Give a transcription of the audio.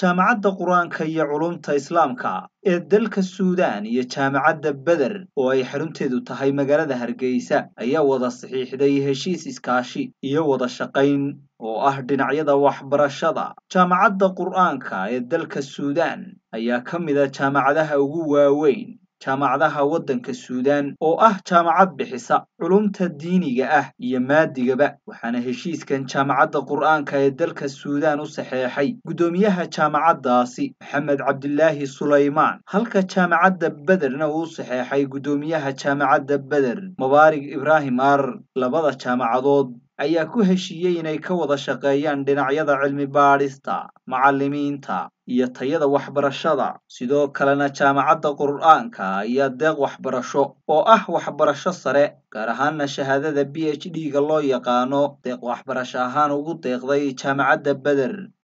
jaamacadda qur-aanka iyo culumta islaamka ee dalka suudan iyo jaamacadda beder oo ay xarunteedu tahay magaalada hargeysa ayaa wada saxiixday heshiis iskaashi iyo wada shaqayn oo ah dhinacyada waxbarashada jaamacadda qur-aanka ee dalka suudaan ayaa ka mid a ah jaamacadaha ugu waaweyn jaamacadaha waddanka suudaan oo ah jaamacad bixisa culumta diiniga ah iyo maadigaba waxaana heshiiskan jaamacadda qur'aanka ee dalka suudaan u saxeexay guddoomiyaha jaamacaddaasi maxamed cabdilaahi sulaymaan halka jaamacadda bederna uu saxeexay guddoomiyaha jaamacadda beder mubaarig ibraahim ar labada jaamacadood ayaa ku heshiiyey inay ka wada shaqeeyaan dhinacyada cilmi baadhista macallimiinta iyo tayada waxbarashada sidoo kalena jaamacadda qur'aanka ayaa deeq waxbarasho oo ah waxbarasho sare gaar ahaanna shahaadada b h d ga loo yaqaano deeq waxbarasho ahaan ugu deeqday jaamacadda beder